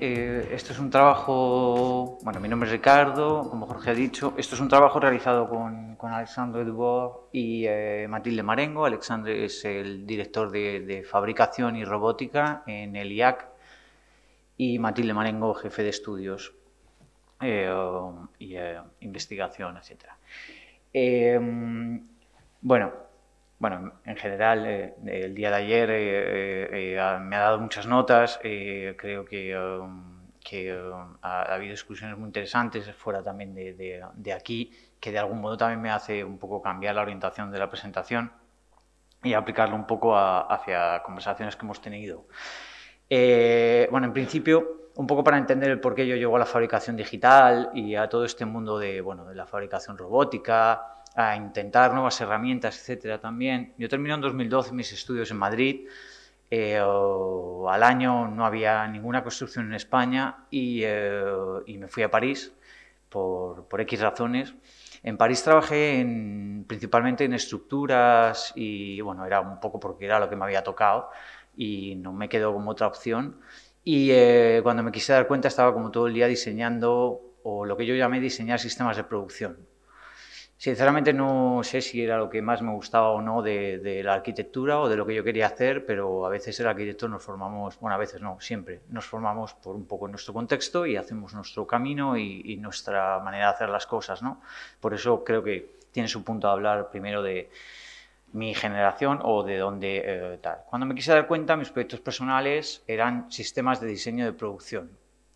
Eh, esto es un trabajo, bueno, mi nombre es Ricardo, como Jorge ha dicho, esto es un trabajo realizado con, con Alexandre Dubois y eh, Matilde Marengo. Alexandre es el director de, fabricación y robótica en el IAC y Matilde Marengo, jefe de estudios eh, y eh, investigación, etc. bueno, bueno, en general, eh, el día de ayer eh, eh, me ha dado muchas notas, creo que, um, um, ha, habido discusiones muy interesantes fuera también de, aquí, que de algún modo también me hace un poco cambiar la orientación de la presentación y aplicarlo un poco hacia conversaciones que hemos tenido. bueno, en principio, un poco para entender el por qué yo llego a la fabricación digital y a todo este mundo de, bueno, de la fabricación robótica, a intentar nuevas herramientas, etcétera. También yo terminé en 2012 mis estudios en Madrid. Eh, al año no había ninguna construcción en España y, eh, me fui a París por, X razones. En París trabajé en, principalmente en estructuras y bueno, era un poco porque era lo que me había tocado y no me quedó como otra opción. Y eh, cuando me quise dar cuenta estaba como todo el día diseñando o lo que yo llamé diseñar sistemas de producción Sinceramente no sé si era lo que más me gustaba o no de, la arquitectura o de lo que yo quería hacer, pero a veces el arquitecto nos formamos, bueno, a veces no, siempre, nos formamos por un poco nuestro contexto y hacemos nuestro camino y, nuestra manera de hacer las cosas, ¿no? Por eso creo que tiene su punto de hablar primero de mi generación o de dónde eh, tal. Cuando me quise dar cuenta, mis proyectos personales eran sistemas de diseño de producción,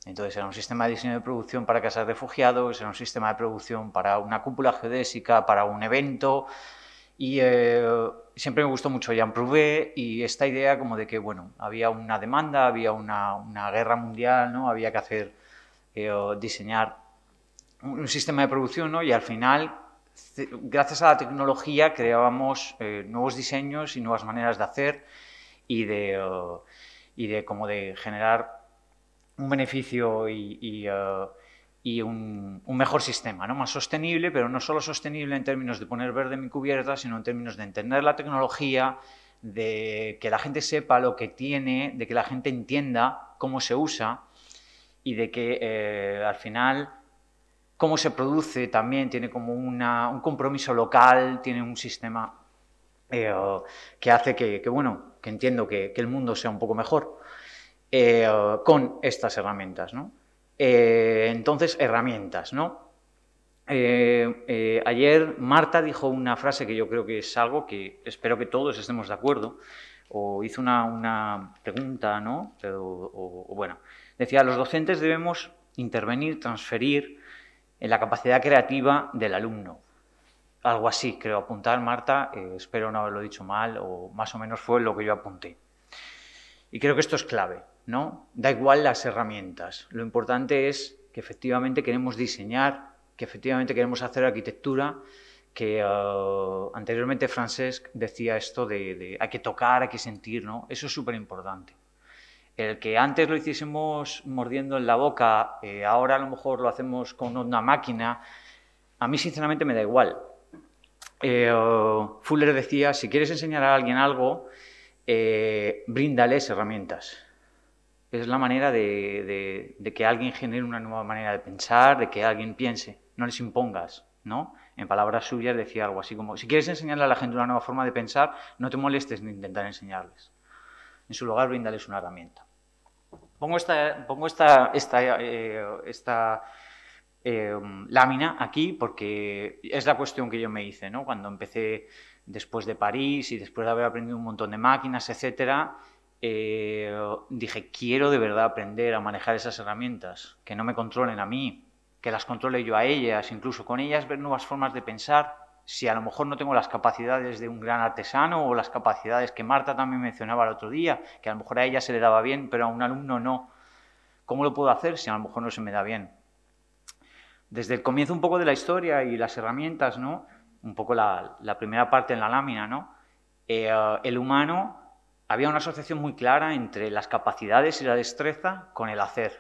entonces era un sistema de diseño de producción para casas de refugiados, era un sistema de producción para una cúpula geodésica, para un evento, y eh, siempre me gustó mucho Jean Prouvé y esta idea como de que, bueno, había una demanda, había una, guerra mundial, ¿no? Había que hacer, eh, diseñar un, sistema de producción, ¿no? Y al final, gracias a la tecnología, creábamos eh, nuevos diseños y nuevas maneras de hacer y de, y de como de generar un beneficio y, eh, un, mejor sistema, ¿no? más sostenible, pero no solo sostenible en términos de poner verde mi cubierta, sino en términos de entender la tecnología, de que la gente sepa lo que tiene, de que la gente entienda cómo se usa y de que eh, al final cómo se produce también tiene como un compromiso local, tiene un sistema eh, que hace que, bueno, que entiendo que el mundo sea un poco mejor. Eh, con estas herramientas. ¿no? Eh, entonces, herramientas. ¿no? Eh, ayer Marta dijo una frase que yo creo que es algo que espero que todos estemos de acuerdo, o hizo una, pregunta, ¿no? bueno, decía, los docentes debemos intervenir, transferir en la capacidad creativa del alumno algo así, creo apuntar, Marta, espero no haberlo dicho mal, o más o menos fue lo que yo apunté. Y creo que esto es clave, ¿no? Da igual las herramientas. Lo importante es que efectivamente queremos diseñar, que efectivamente queremos hacer arquitectura, que eh, anteriormente Francesc decía esto de, hay que tocar, hay que sentir, ¿no? Eso es súper importante. El que antes lo hiciésemos mordiendo en la boca, eh, ahora a lo mejor lo hacemos con una máquina, a mí sinceramente me da igual. Eh, Fuller decía, si quieres enseñar a alguien algo, eh, bríndales herramientas. Es la manera de, que alguien genere una nueva manera de pensar, de que alguien piense. No les impongas, ¿no? En palabras suyas decía algo así como, si quieres enseñarle a la gente una nueva forma de pensar, no te molestes ni intentar enseñarles. En su lugar, bríndales una herramienta. Pongo esta, pongo esta, esta, eh, esta Em, lámina aquí porque es la cuestión que yo me hice, ¿no? Cuando empecé después de París y después de haber aprendido un montón de máquinas, etcétera, eh, dije, quiero de verdad aprender a manejar esas herramientas, que no me controlen a mí, que las controle yo a ellas, incluso con ellas ver nuevas formas de pensar, si a lo mejor no tengo las capacidades de un gran artesano o las capacidades que Marta también mencionaba el otro día, que a lo mejor a ella se le daba bien, pero a un alumno no. ¿Cómo lo puedo hacer si a lo mejor no se me da bien? desde el comienzo un poco de la historia y las herramientas, ¿no? Un poco la, primera parte en la lámina, ¿no? Eh, el humano, había una asociación muy clara entre las capacidades y la destreza con el hacer.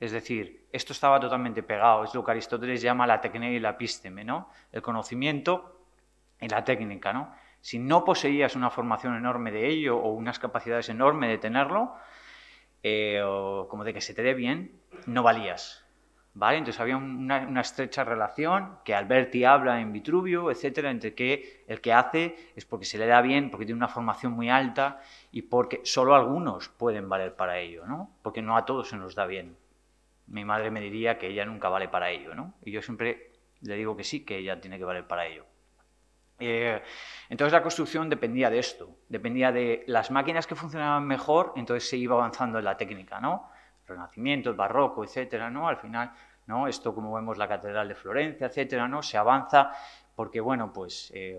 Es decir, esto estaba totalmente pegado, es lo que Aristóteles llama la técnica y la písteme, ¿no? El conocimiento y la técnica, ¿no? Si no poseías una formación enorme de ello o unas capacidades enormes de tenerlo, eh, como de que se te dé bien, no valías. Entonces había una, estrecha relación que Alberti habla en Vitruvio, etcétera, entre que el que hace es porque se le da bien, porque tiene una formación muy alta y porque solo algunos pueden valer para ello, ¿no? Porque no a todos se nos da bien. Mi madre me diría que ella nunca vale para ello, ¿no? Y yo siempre le digo que sí, que ella tiene que valer para ello. Eh, entonces la construcción dependía de esto, dependía de las máquinas que funcionaban mejor, entonces se iba avanzando en la técnica, ¿no? Renacimiento, el barroco, etcétera, ¿no? Al final esto como vemos la Catedral de Florencia, etcétera, ¿no? Se avanza porque, bueno, pues eh,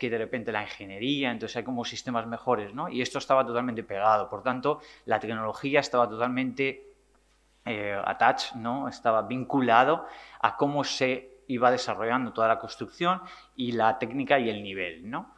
que de repente la ingeniería, entonces hay como sistemas mejores, ¿no? Y esto estaba totalmente pegado, por tanto, la tecnología estaba totalmente eh, attached, ¿no? Estaba vinculado a cómo se iba desarrollando toda la construcción y la técnica y el nivel, ¿no?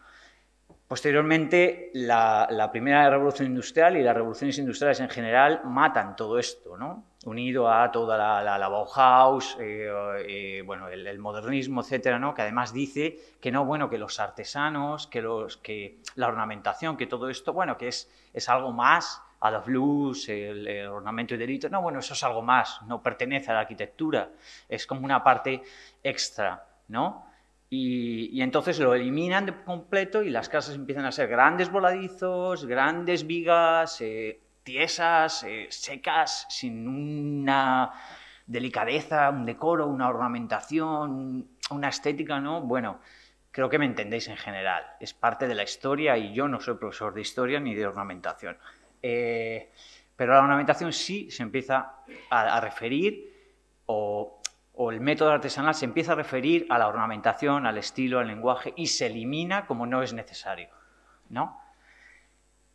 Posteriormente, la, primera revolución industrial y las revoluciones industriales en general matan todo esto, ¿no? unido a toda la, la, Bauhaus, eh, eh, bueno, el, modernismo, etcétera, ¿no? que además dice que no, bueno, que los artesanos, que, los, que la ornamentación, que todo esto, bueno, que es, es algo más a los blues, el, ornamento y delito, no, bueno, eso es algo más, no pertenece a la arquitectura, es como una parte extra, ¿no? Y, entonces lo eliminan de completo y las casas empiezan a ser grandes voladizos, grandes vigas, eh, tiesas, eh, secas, sin una delicadeza, un decoro, una ornamentación, una estética, ¿no? Bueno, creo que me entendéis en general. Es parte de la historia y yo no soy profesor de historia ni de ornamentación. Eh, pero la ornamentación sí se empieza a, a referir o o el método artesanal se empieza a referir a la ornamentación, al estilo, al lenguaje y se elimina como no es necesario, ¿no?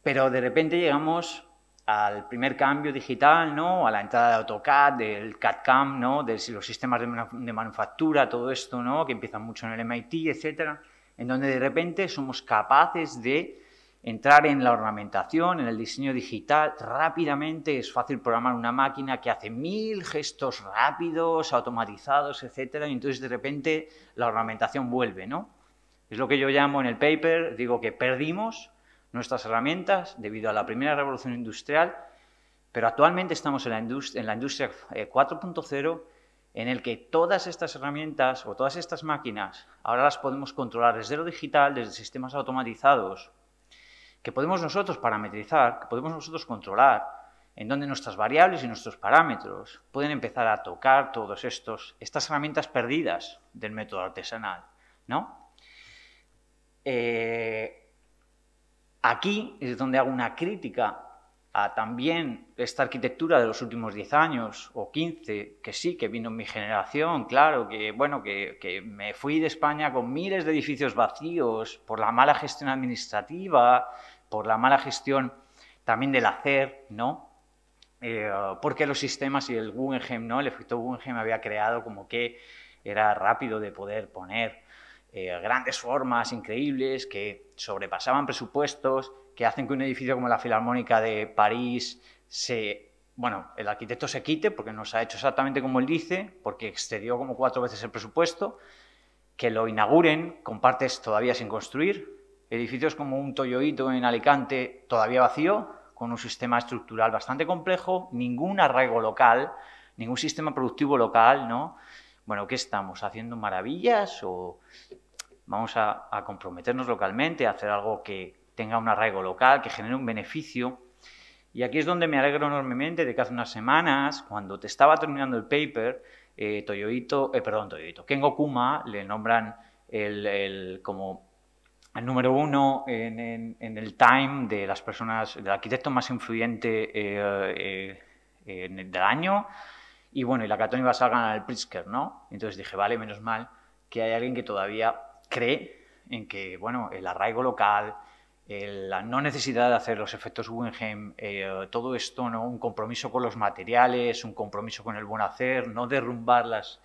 Pero de repente llegamos al primer cambio digital, ¿no? A la entrada de AutoCAD, del CAD-CAM, ¿no? De los sistemas de, manufactura, todo esto, ¿no? Que empieza mucho en el MIT, etcétera, en donde de repente somos capaces de entrar en la ornamentación, en el diseño digital, rápidamente es fácil programar una máquina que hace mil gestos rápidos, automatizados, etcétera, y entonces de repente la ornamentación vuelve, ¿no? Es lo que yo llamo en el paper, digo que perdimos nuestras herramientas debido a la primera revolución industrial, pero actualmente estamos en la industria, en la industria 4.0 eh, en el que todas estas herramientas o todas estas máquinas ahora las podemos controlar desde lo digital, desde sistemas automatizados que podemos nosotros parametrizar, que podemos nosotros controlar, en donde nuestras variables y nuestros parámetros pueden empezar a tocar todos estos, estas herramientas perdidas del método artesanal. ¿no? Eh, aquí es donde hago una crítica también esta arquitectura de los últimos 10 años o 15, que sí, que vino en mi generación, claro, que bueno, que, me fui de España con miles de edificios vacíos por la mala gestión administrativa, por la mala gestión también del hacer, ¿no? Eh, porque los sistemas y el Guggenheim, ¿no? El efecto Guggenheim había creado como que era rápido de poder poner eh, grandes formas increíbles que sobrepasaban presupuestos, que hacen que un edificio como la Filarmónica de París se... Bueno, el arquitecto se quite porque nos ha hecho exactamente como él dice, porque excedió como cuatro veces el presupuesto, que lo inauguren con partes todavía sin construir, edificios como un Toyoito en Alicante todavía vacío, con un sistema estructural bastante complejo, ningún arraigo local, ningún sistema productivo local, ¿no? bueno, ¿qué estamos? ¿Haciendo maravillas o vamos a, comprometernos localmente, a hacer algo que tenga un arraigo local, que genere un beneficio? Y aquí es donde me alegro enormemente de que hace unas semanas, cuando te estaba terminando el paper, eh, eh, perdón, Toyoito, Kengo Kuma le nombran el, como el número uno en, el time de las personas, del arquitecto más influyente eh, del año. Y bueno, y la Catón iba a ganar el Pritzker, ¿no? Entonces dije, vale, menos mal que hay alguien que todavía cree en que, bueno, el arraigo local, la no necesidad de hacer los efectos Guggenheim, eh, todo esto, ¿no? Un compromiso con los materiales, un compromiso con el buen hacer, no derrumbar las,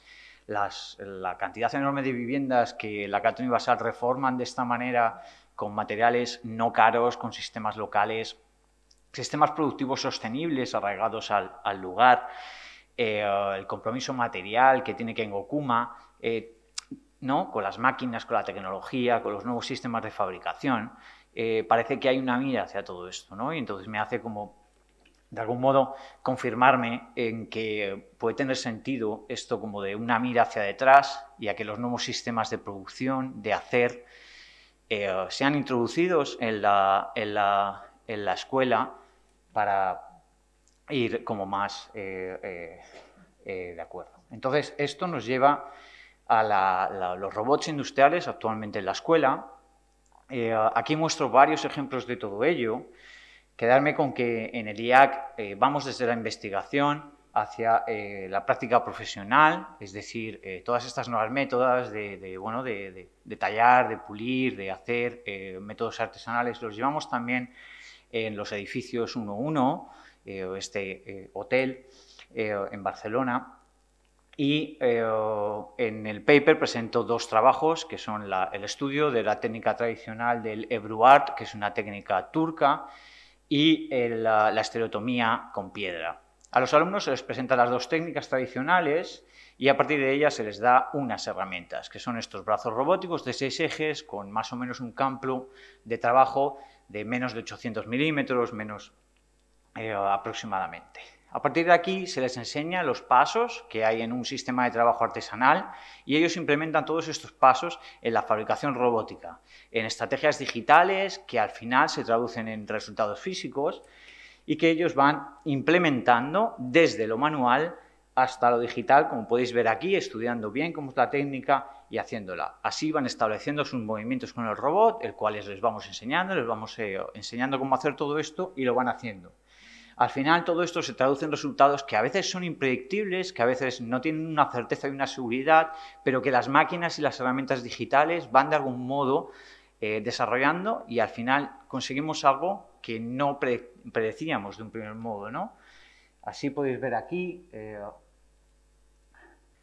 la cantidad enorme de viviendas que la Catón y Basal reforman de esta manera, con materiales no caros, con sistemas locales, sistemas productivos sostenibles arraigados al, al lugar. Eh, el compromiso material que tiene que eh, ¿no? con las máquinas, con la tecnología, con los nuevos sistemas de fabricación, eh, parece que hay una mira hacia todo esto, Y entonces me hace como, de algún modo, confirmarme en que puede tener sentido esto como de una mira hacia detrás y a que los nuevos sistemas de producción, de hacer, eh, sean introducidos en la, en la, en la escuela para, ir como más eh, eh, eh, de acuerdo. Entonces, esto nos lleva a los robots industriales actualmente en la escuela. aquí muestro varios ejemplos de todo ello. Quedarme con que en el IAC vamos desde la investigación hacia la práctica profesional, es decir, todas estas nuevas métodas de, de bueno, de, tallar, de pulir, de hacer métodos artesanales, los llevamos también en los edificios 1-1, eh, este eh, hotel eh, en Barcelona. Y en el paper presento dos trabajos, que son el estudio de la técnica tradicional del Ebru Art, que es una técnica turca, y la, la estereotomía con piedra. A los alumnos se les presentan las dos técnicas tradicionales y a partir de ellas se les da unas herramientas, que son estos brazos robóticos de seis ejes con más o menos un campo de trabajo de menos de 800 milímetros, menos eh, aproximadamente. A partir de aquí se les enseña los pasos que hay en un sistema de trabajo artesanal y ellos implementan todos estos pasos en la fabricación robótica, en estrategias digitales que al final se traducen en resultados físicos y que ellos van implementando desde lo manual hasta lo digital, como podéis ver aquí, estudiando bien cómo es la técnica y haciéndola. Así van estableciendo sus movimientos con el robot, el cual les vamos enseñando, les vamos eh, enseñando cómo hacer todo esto y lo van haciendo al final todo esto se traduce en resultados que a veces son impredictibles, que a veces no tienen una certeza y una seguridad, pero que las máquinas y las herramientas digitales van de algún modo eh, desarrollando y al final conseguimos algo que no predecíamos de un primer modo. ¿no? Así podéis ver aquí. Eh,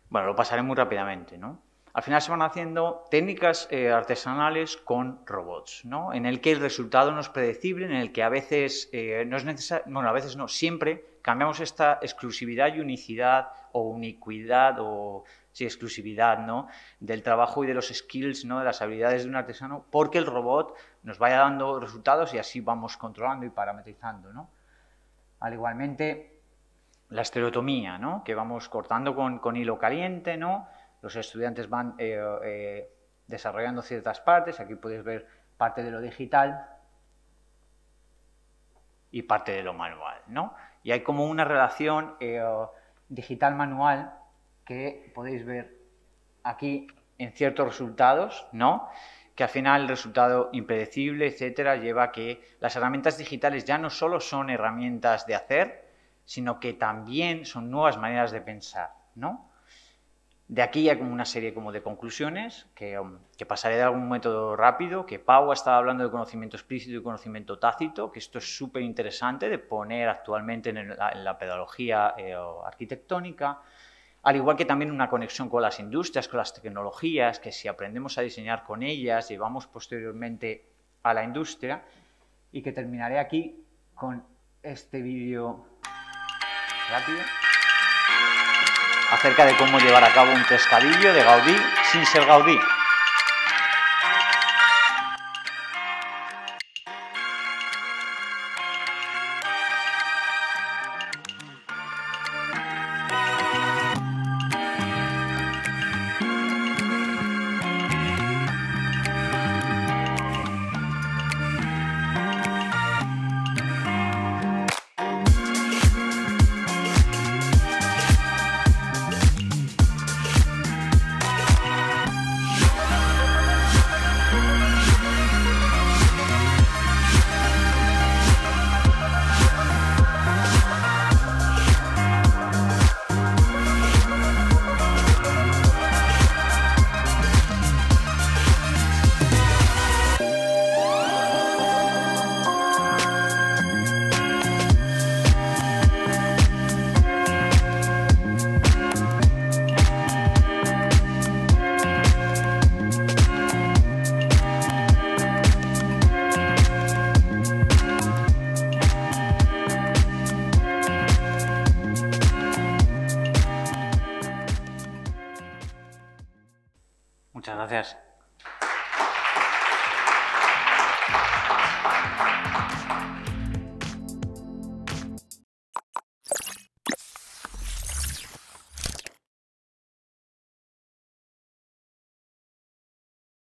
bueno, lo pasaré muy rápidamente. ¿no? al final se van haciendo técnicas eh, artesanales con robots, ¿no? en el que el resultado no es predecible, en el que a veces eh, no es necesario, bueno, a veces no, siempre cambiamos esta exclusividad y unicidad o unicuidad o si exclusividad ¿no? del trabajo y de los skills, de las habilidades de un artesano, porque el robot nos vaya dando resultados y así vamos controlando y parametrizando. ¿no? Al igualmente, la estereotomía, ¿no? que vamos cortando con, con hilo caliente, ¿no? los estudiantes van eh, eh, desarrollando ciertas partes, aquí podéis ver parte de lo digital y parte de lo manual, ¿no? Y hay como una relación eh, digital-manual que podéis ver aquí en ciertos resultados, ¿no? que al final el resultado impredecible, etcétera, lleva a que las herramientas digitales ya no solo son herramientas de hacer, sino que también son nuevas maneras de pensar, ¿no? De aquí ya como una serie como de conclusiones, que, um, pasaré de algún método rápido, que Pau estaba hablando de conocimiento explícito y conocimiento tácito, que esto es súper interesante de poner actualmente en, la pedagogía eh, arquitectónica, al igual que también una conexión con las industrias, con las tecnologías, que si aprendemos a diseñar con ellas, llevamos posteriormente a la industria, y que terminaré aquí con este vídeo rápido acerca de cómo llevar a cabo un pescadillo de Gaudí sin ser Gaudí.